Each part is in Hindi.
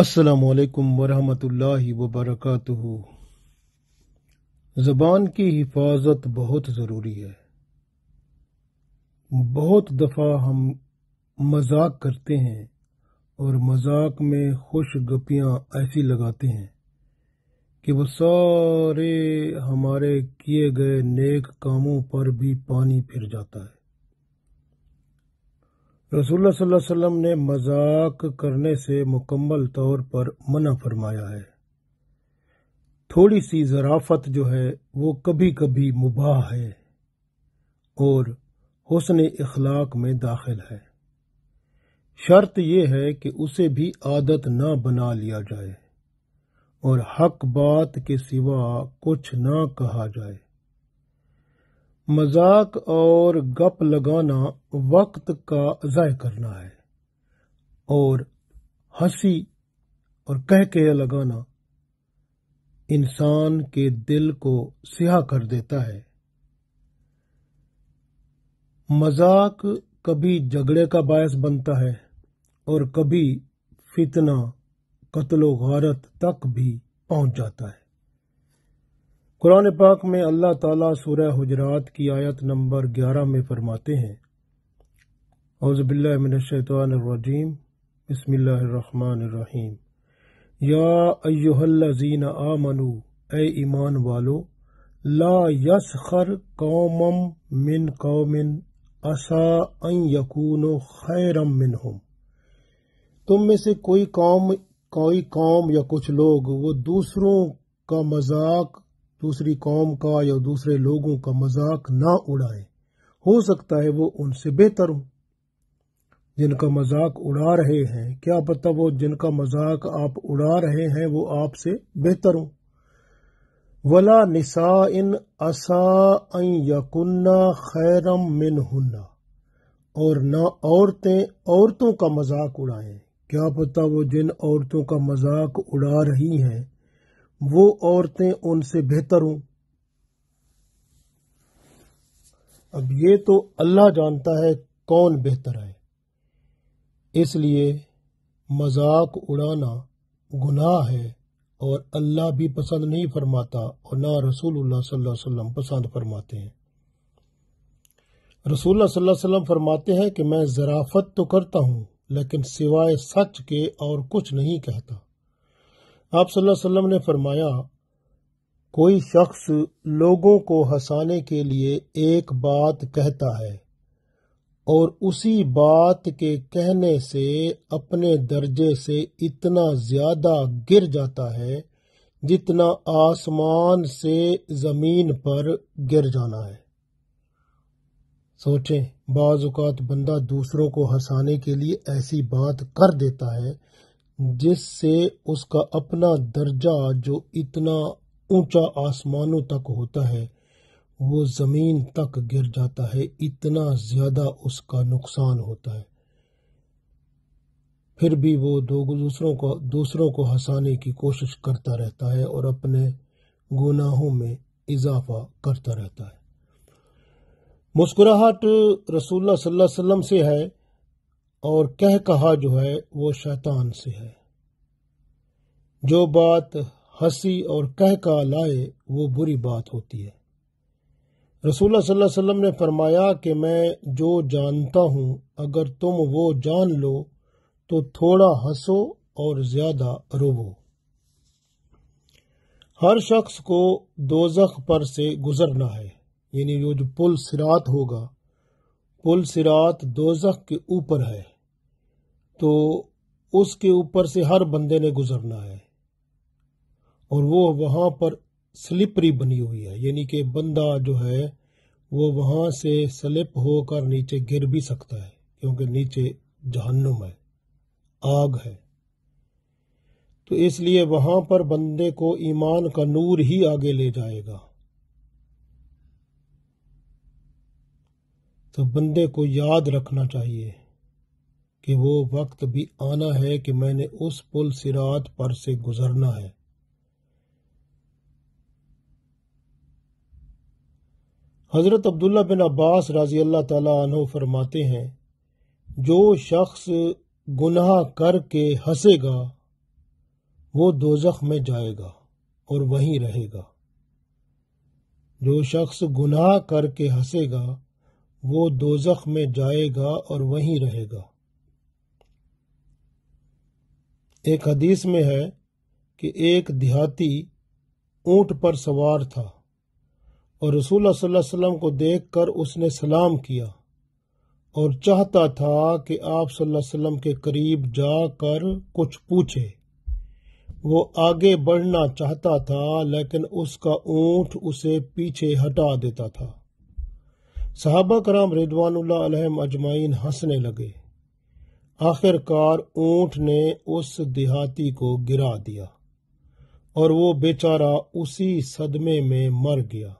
असलकम वरहमतुल्लि वबरक ज़बान की हिफाजत बहुत ज़रूरी है बहुत दफ़ा हम मजाक करते हैं और मजाक में खुश गपियाँ ऐसी लगाते हैं कि वो सारे हमारे किए गए नेक कामों पर भी पानी फिर जाता है रसूल सल्लम ने मजाक करने से मुकम्मल तौर पर मना फरमाया है थोड़ी सी जराफत जो है वो कभी कभी मुबाह है और हुसन इखलाक में दाखिल है शर्त यह है कि उसे भी आदत ना बना लिया जाए और हक बात के सिवा कुछ ना कहा जाए मजाक और गप लगाना वक्त का जय करना है और हंसी और कह कह लगाना इंसान के दिल को सिहा कर देता है मजाक कभी झगड़े का बायस बनता है और कभी फितना कत्लो गारत तक भी पहुंच जाता है कुरान पाक में अल्लाह ताला सूरह हजरात की आयत नंबर ग्यारह में फरमाते हैं औज़बिल्लाशैतवानरजीम बसमीम या अयोहल्लाजीन आमनु ए ईमान वालो ला यसखर कौमम मिन कौमिन असा अन यकूनो खैरम मिन तुम में से कोई कौम कोई कौम या कुछ लोग वो दूसरों का मजाक दूसरी कौम का या दूसरे लोगों का मजाक ना उड़ाए हो सकता है वो उनसे बेहतर हो जिनका मजाक उड़ा रहे हैं क्या पता वो जिनका मजाक आप उड़ा रहे हैं वो आपसे बेहतर हो वला निसा इन असा यकुन्ना खैरम मिन हुन्ना और ना औरतें औरतों का मजाक उड़ाएं क्या पता वो जिन औरतों का मजाक उड़ा रही हैं वो औरतें उनसे बेहतर हूं अब ये तो अल्लाह जानता है कौन बेहतर है इसलिए मजाक उड़ाना गुनाह है और अल्लाह भी पसंद नहीं फरमाता और ना रसूलुल्लाह सल्लल्लाहु अलैहि वसल्लम पसंद फरमाते हैं रसूलुल्लाह सल्लल्लाहु अलैहि वसल्लम फरमाते हैं कि मैं जराफत तो करता हूं लेकिन सिवाय सच के और कुछ नहीं कहता आप वसल्लम ने फरमाया कोई शख्स लोगों को हंसाने के लिए एक बात कहता है और उसी बात के कहने से अपने दर्जे से इतना ज्यादा गिर जाता है जितना आसमान से जमीन पर गिर जाना है सोचें बाज़ात बंदा दूसरों को हंसाने के लिए ऐसी बात कर देता है जिससे उसका अपना दर्जा जो इतना ऊंचा आसमानों तक होता है वो ज़मीन तक गिर जाता है इतना ज़्यादा उसका नुकसान होता है फिर भी वो दो दूसरों को दूसरों को हंसाने की कोशिश करता रहता है और अपने गुनाहों में इजाफा करता रहता है मुस्कुराहट रसूलुल्लाह सल्लल्लाहु अलैहि वसल्लम से है और कह कहा जो है वो शैतान से है जो बात हंसी और कह कहा लाए वो बुरी बात होती है रसूल सल्लल्लाहु अलैहि वसल्लम ने फरमाया कि मैं जो जानता हूं अगर तुम वो जान लो तो थोड़ा हंसो और ज्यादा रोवो हर शख्स को दोजख पर से गुजरना है यानी वो जो पुल सिरात होगा पुल सिरात दोजख के ऊपर है तो उसके ऊपर से हर बंदे ने गुजरना है और वो वहां पर स्लिपरी बनी हुई है यानी कि बंदा जो है वो वहां से स्लिप होकर नीचे गिर भी सकता है क्योंकि नीचे जहन्नुम है आग है तो इसलिए वहां पर बंदे को ईमान का नूर ही आगे ले जाएगा तो बंदे को याद रखना चाहिए कि वो वक्त भी आना है कि मैंने उस पुल सिरात पर से गुजरना है हज़रत अब्दुल्ला बिन अब्बास राजी अल्लाह तु फरमाते हैं जो शख्स गुनाह करके हंसेगा वो दोजख में जाएगा और वहीं रहेगा जो शख्स गुनाह करके हंसेगा वो दोजख में जाएगा और वहीं रहेगा एक हदीस में है कि एक देहाती ऊंट पर सवार था और रसूल वसल्लम को देखकर उसने सलाम किया और चाहता था कि आप वसल्लम के करीब जाकर कुछ पूछे वो आगे बढ़ना चाहता था लेकिन उसका ऊंट उसे पीछे हटा देता था साहबा कराम रिदवान अजमाइन हंसने लगे आखिरकार ऊंट ने उस देहाती को गिरा दिया और वो बेचारा उसी सदमे में मर गया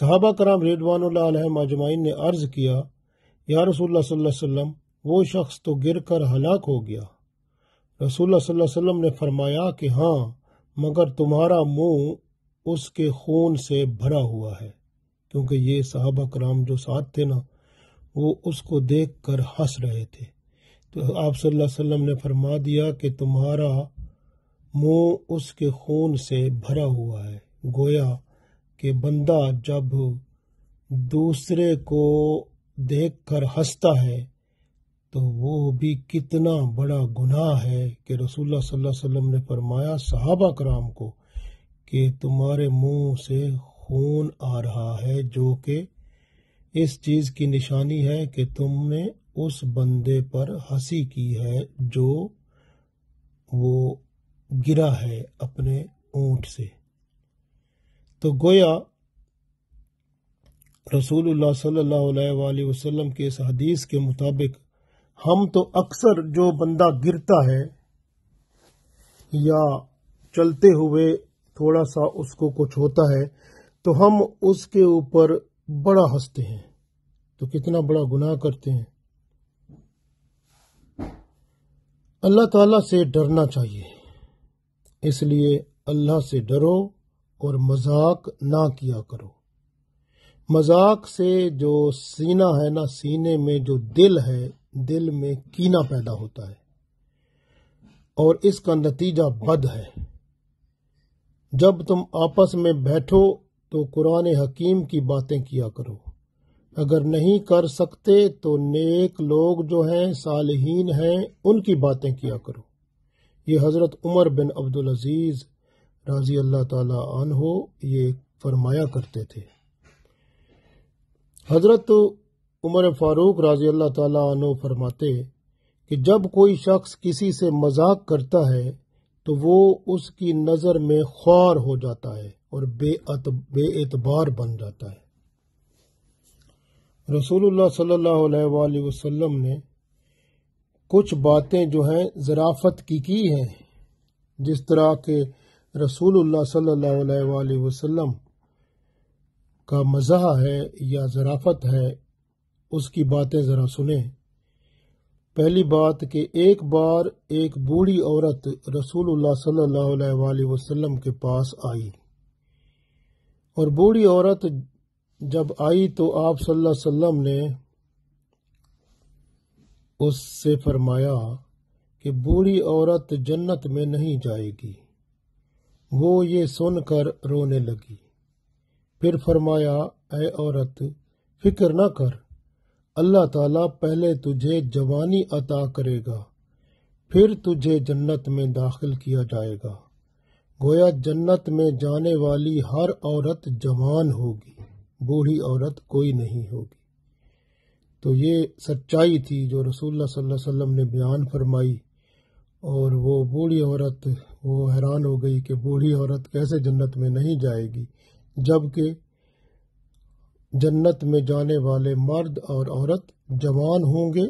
साहबा कराम रिदवान अजमाइन ने अर्ज किया या रसूल वो शख्स तो गिर कर हलाक हो गया रसूल वसल्लम ने फरमाया कि हाँ मगर तुम्हारा मुंह उसके खून से भरा हुआ है क्योंकि ये साहब कराम जो साथ थे ना वो उसको देख कर हंस रहे थे तो आप सल्लल्लाहु अलैहि वसल्लम ने फरमा दिया कि तुम्हारा मुंह उसके खून से भरा हुआ है गोया कि बंदा जब दूसरे को देख कर हंसता है तो वो भी कितना बड़ा गुनाह है कि रसूलुल्लाह सल्लल्लाहु अलैहि वसल्लम ने फरमाया सहाबा कराम को कि तुम्हारे मुंह से खून आ रहा है जो कि इस चीज की निशानी है कि तुमने उस बंदे पर हंसी की है जो वो गिरा है अपने ऊंट से तो गोया रसूल वसल्लम के इस हदीस के मुताबिक हम तो अक्सर जो बंदा गिरता है या चलते हुए थोड़ा सा उसको कुछ होता है तो हम उसके ऊपर बड़ा हंसते हैं तो कितना बड़ा गुनाह करते हैं अल्लाह ताला से डरना चाहिए इसलिए अल्लाह से डरो और मजाक ना किया करो मजाक से जो सीना है ना सीने में जो दिल है दिल में कीना पैदा होता है और इसका नतीजा बद है जब तुम आपस में बैठो तो कुरान हकीम की बातें किया करो अगर नहीं कर सकते तो नेक लोग जो हैं सालहीन हैं उनकी बातें किया करो ये हज़रत उमर बिन अब्दुल अजीज़ राजी अल्लाह ताला हो ये फरमाया करते थे हज़रत उमर फ़ारूक राजी अल्लाह ताला फरमाते कि जब कोई शख्स किसी से मजाक करता है तो वो उसकी नज़र में ख्वार हो जाता है और बेएतबार बन जाता है रसूलुल्लाह सल्लल्लाहु अलैहि वसल्लम ने कुछ बातें जो हैं ज़राफ़त की की हैं जिस तरह के रसूलुल्लाह सल्लल्लाहु अलैहि वसल्लम का मज़ा है या ज़राफ़त है उसकी बातें ज़रा सुने पहली बात कि एक बार एक बूढ़ी औरत रसूलुल्लाह सल्लल्लाहु अलैहि वसल्लम के पास आई और बूढ़ी औरत जब आई तो आप सल्लल्लाहु अलैहि वसल्लम ने उससे फरमाया कि बूढ़ी औरत जन्नत में नहीं जाएगी वो ये सुनकर रोने लगी फिर फरमाया ऐ औरत फिक्र न कर अल्लाह ताला पहले तुझे जवानी अता करेगा फिर तुझे जन्नत में दाखिल किया जाएगा गोया जन्नत में जाने वाली हर औरत जवान होगी बूढ़ी औरत कोई नहीं होगी तो ये सच्चाई थी जो रसूलुल्लाह सल्लल्लाहु अलैहि वसल्लम ने बयान फरमाई और वो बूढ़ी औरत वो हैरान हो गई कि बूढ़ी औरत कैसे जन्नत में नहीं जाएगी जबकि जन्नत में जाने वाले मर्द और औरत जवान होंगे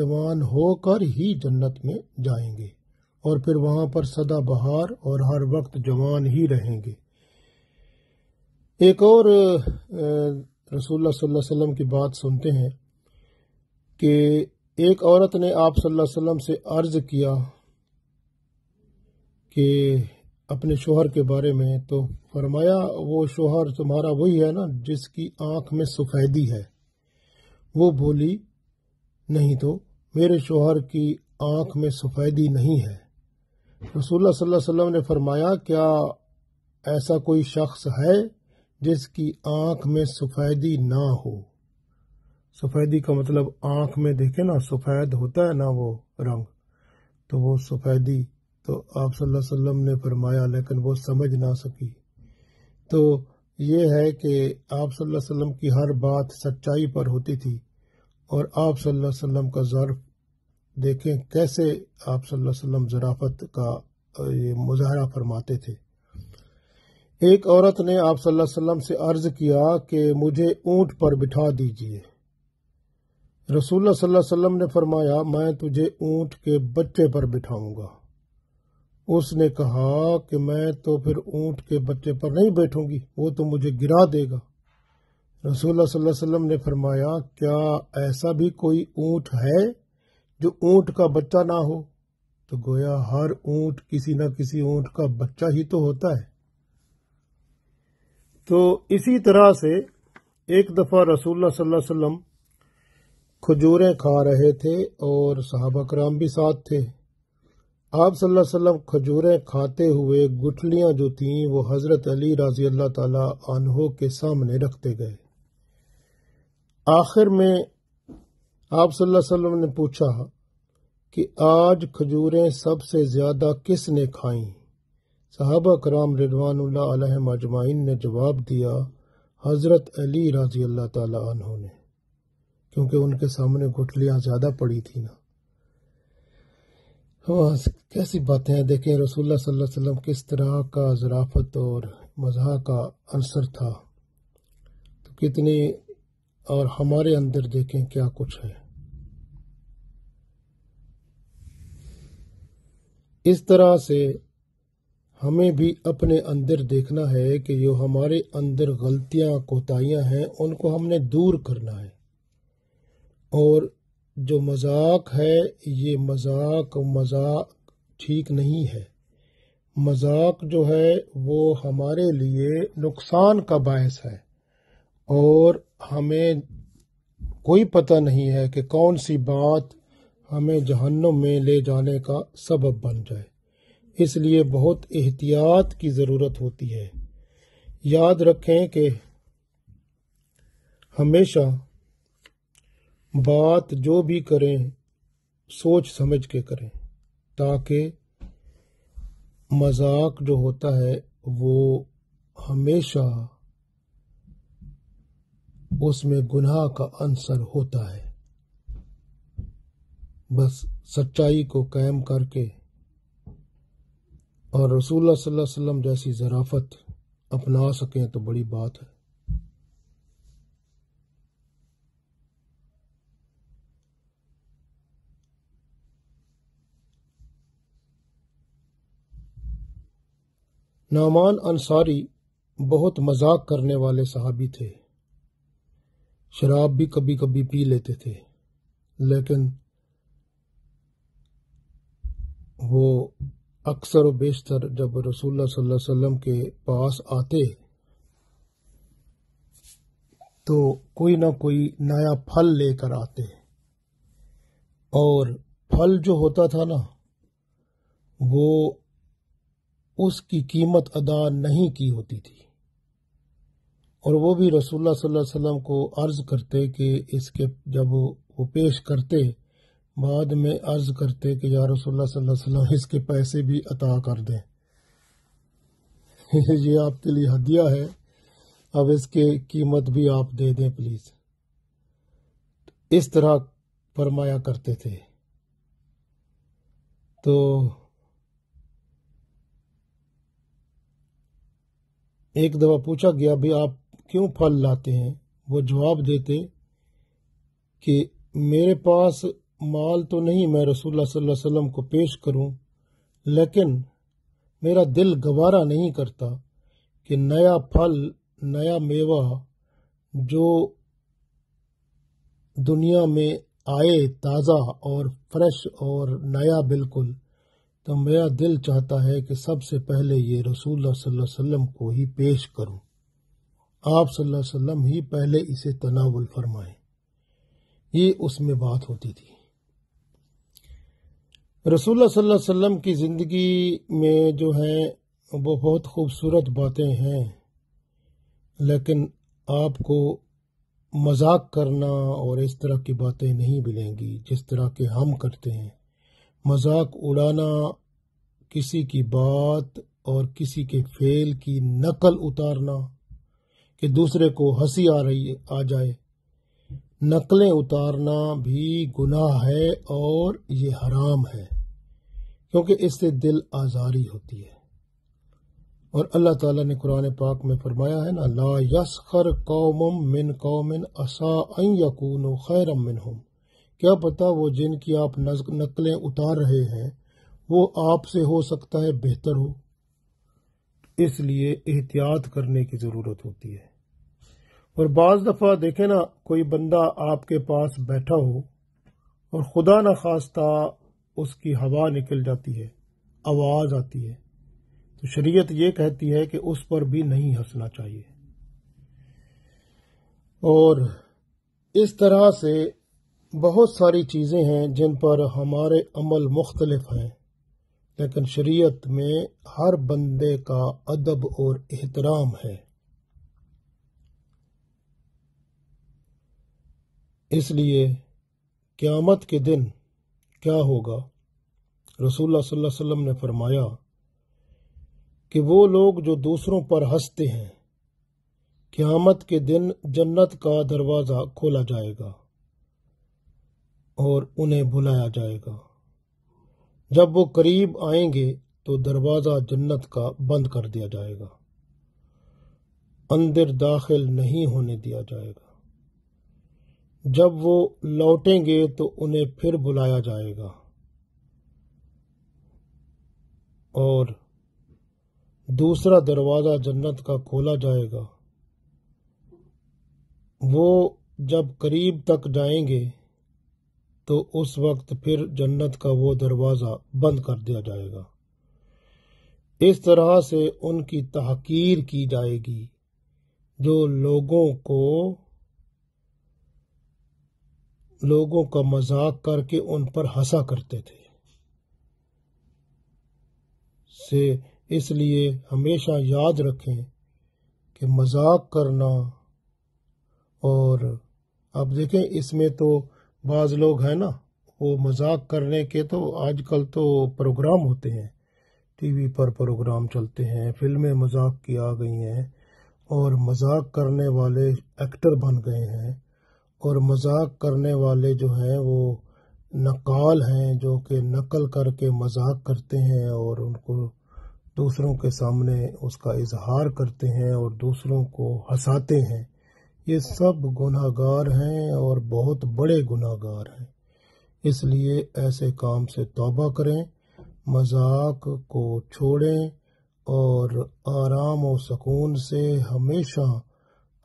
जवान होकर ही जन्नत में जाएंगे और फिर वहां पर सदा बहार और हर वक्त जवान ही रहेंगे एक और रसूल सल्लल्लाहु की बात सुनते हैं कि एक औरत ने आप सल्लल्लाहु अलैहि वसल्लम से अर्ज किया कि अपने शोहर के बारे में तो फरमाया वो शोहर तुम्हारा वही है ना जिसकी आंख में सुफैदी है वो बोली नहीं तो मेरे शोहर की आंख में सफेदी नहीं है रसूल वसल्लम ने फरमाया क्या ऐसा कोई शख्स है जिसकी आंख में सफ़ेदी ना हो सफ़ेदी का मतलब आंख में देखे ना सफ़ेद होता है ना वो रंग तो वो सफ़ेदी तो आप सल्लल्लाहु अलैहि वसल्लम ने फरमाया लेकिन वो समझ ना सकी तो ये है कि आप सल्लल्लाहु अलैहि वसल्लम की हर बात सच्चाई पर होती थी और आप सल्लल्लाहु अलैहि वसल्लम का ज़र्फ़ देखें कैसे आप सल्लल्लाहु अलैहि वसल्लम ज़राफ़त का ये मुजाहरा फरमाते थे एक औरत ने आप सल्लल्लाहु अलैहि वसल्लम से अर्ज़ किया कि मुझे ऊंट पर बिठा दीजिए रसूल सल्लल्लाहु अलैहि वसल्लम ने फरमाया मैं तुझे ऊंट के बच्चे पर बिठाऊंगा उसने कहा कि मैं तो फिर ऊंट के बच्चे पर नहीं बैठूंगी वो तो मुझे गिरा देगा रसूल सल्लल्लाहु अलैहि वसल्लम ने फरमाया क्या ऐसा भी कोई ऊंट है जो ऊंट का बच्चा ना हो तो गोया हर ऊंट किसी ना किसी ऊंट का बच्चा ही तो होता है तो इसी तरह से एक दफ़ा रसूल सल्लाम खजूरें खा रहे थे और सहाबा कराम भी साथ थे आप सल्लल्लाहु अलैहि वसल्लम खजूरें खाते हुए गुठलियां जो थीं वो हज़रत अली रजी अल्लाह ताला के सामने रखते गए आखिर में आप वसल्लम ने पूछा कि आज खजूरें सबसे ज्यादा किसने खाई साहबा कराम रिडवान अजमाइन ने जवाब दिया हजरत अली रजी अल्लाह तहों ने क्योंकि उनके सामने गुठलियां ज्यादा पड़ी थी ना हाँ कैसी बातें हैं देखें रसूलुल्लाह सल्लल्लाहु अलैहि वसल्लम किस तरह का जराफत और मजाक का अंसर था तो कितनी और हमारे अंदर देखें क्या कुछ है इस तरह से हमें भी अपने अंदर देखना है कि जो हमारे अंदर गलतियां कोताहियां हैं उनको हमने दूर करना है और जो मजाक है ये मजाक मजाक ठीक नहीं है मजाक जो है वो हमारे लिए नुकसान का बायस है और हमें कोई पता नहीं है कि कौन सी बात हमें जहन्नम में ले जाने का सबब बन जाए इसलिए बहुत एहतियात की ज़रूरत होती है याद रखें कि हमेशा बात जो भी करें सोच समझ के करें ताकि मजाक जो होता है वो हमेशा उसमें गुनाह का अंसर होता है बस सच्चाई को कायम करके और रसूल वसल्लम जैसी ज़राफत अपना सकें तो बड़ी बात है नामान अंसारी बहुत मजाक करने वाले साहबी थे शराब भी कभी कभी पी लेते थे लेकिन वो अक्सर व बेशतर जब रसूल सल्लल्लाहु अलैहि वसल्लम के पास आते तो कोई ना कोई नया फल लेकर आते और फल जो होता था ना वो उसकी कीमत अदा नहीं की होती थी और वो भी रसूलुल्लाह सल्लल्लाहु अलैहि वसल्लम को अर्ज़ करते कि इसके जब वो पेश करते बाद में अर्ज़ करते कि या रसूलुल्लाह सल्लल्लाहु अलैहि वसल्लम इसके पैसे भी अता कर दें ये आपके लिए हदिया है अब इसके कीमत भी आप दे दें प्लीज़ तो इस तरह फरमाया करते थे तो एक दफ़ा पूछा गया भी आप क्यों फल लाते हैं वो जवाब देते कि मेरे पास माल तो नहीं मैं रसूलुल्लाह सल्लल्लाहु अलैहि वसल्लम को पेश करूं लेकिन मेरा दिल गवारा नहीं करता कि नया फल नया मेवा जो दुनिया में आए ताज़ा और फ्रेश और नया बिल्कुल तो मेरा दिल चाहता है कि सबसे पहले ये रसूल सल्लल्लाहु अलैहि वसल्लम को ही पेश करूं आप सल्लल्लाहु अलैहि वसल्लम ही पहले इसे तनावल फरमाए ये उसमें बात होती थी रसूल सल्लल्लाहु अलैहि वसल्लम की ज़िंदगी में जो है वो बहुत खूबसूरत बातें हैं लेकिन आपको मजाक करना और इस तरह की बातें नहीं मिलेंगी जिस तरह के हम करते हैं मजाक उड़ाना किसी की बात और किसी के फेल की नकल उतारना कि दूसरे को हंसी आ रही आ जाए नकलें उतारना भी गुनाह है और ये हराम है क्योंकि इससे दिल आज़ारी होती है और अल्लाह ताला ने कुरान पाक में फरमाया है ना ला यसखर कौम मिन कौमिन असा यकून खैरम मिन हम क्या पता वो जिनकी आप नकलें उतार रहे हैं वो आपसे हो सकता है बेहतर हो इसलिए एहतियात करने की ज़रूरत होती है और बाज़ दफ़ा देखे ना कोई बंदा आपके पास बैठा हो और खुदा न खास्ता उसकी हवा निकल जाती है आवाज़ आती है तो शरीयत ये कहती है कि उस पर भी नहीं हंसना चाहिए और इस तरह से बहुत सारी चीज़ें हैं जिन पर हमारे अमल मुख्तलिफ हैं लेकिन शरीयत में हर बंदे का अदब और एहतराम है इसलिए क़्यामत के दिन क्या होगा रसूल सल्लल्लाहु अलैहि वसल्लम ने फरमाया कि वो लोग जो दूसरों पर हंसते हैं क़्यामत के दिन जन्नत का दरवाज़ा खोला जाएगा और उन्हें बुलाया जाएगा जब वो करीब आएंगे तो दरवाज़ा जन्नत का बंद कर दिया जाएगा अंदर दाखिल नहीं होने दिया जाएगा जब वो लौटेंगे तो उन्हें फिर बुलाया जाएगा और दूसरा दरवाज़ा जन्नत का खोला जाएगा वो जब करीब तक जाएंगे तो उस वक्त फिर जन्नत का वो दरवाज़ा बंद कर दिया जाएगा इस तरह से उनकी तहकीर की जाएगी जो लोगों को लोगों का मजाक करके उन पर हंसा करते थे से इसलिए हमेशा याद रखें कि मजाक करना और अब देखें इसमें तो बाज लोग हैं ना वो मजाक करने के तो आजकल तो प्रोग्राम होते हैं टीवी पर प्रोग्राम चलते हैं फिल्में मजाक की आ गई हैं और मजाक करने वाले एक्टर बन गए हैं और मजाक करने वाले जो हैं वो नकाल हैं जो कि नकल करके मजाक करते हैं और उनको दूसरों के सामने उसका इजहार करते हैं और दूसरों को हंसाते हैं ये सब गुनाहगार हैं और बहुत बड़े गुनाहगार हैं इसलिए ऐसे काम से तौबा करें मजाक को छोड़ें और आराम और सकून से हमेशा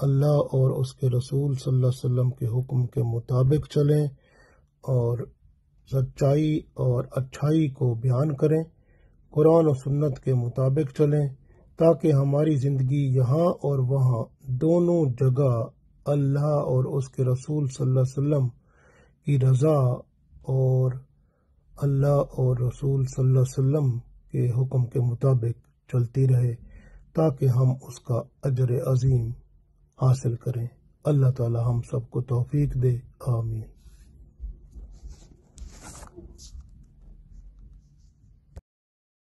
अल्लाह और उसके रसूल सल्लल्लाहु अलैहि वसल्लम के हुक्म के मुताबिक चलें और सच्चाई और अच्छाई को बयान करें कुरान और सुन्नत के मुताबिक चलें ताकि हमारी ज़िंदगी यहाँ और वहाँ दोनों जगह अल्लाह और उसके रसूल सल्लल्लाहु अलैहि वसल्लम की रज़ा और अल्लाह और रसूल सल्लल्लाहु अलैहि वसल्लम के हुक्म के मुताबिक चलती रहे ताकि हम उसका अजर अजीम हासिल करें अल्लाह ताला हम सबको तौफीक दे आमीन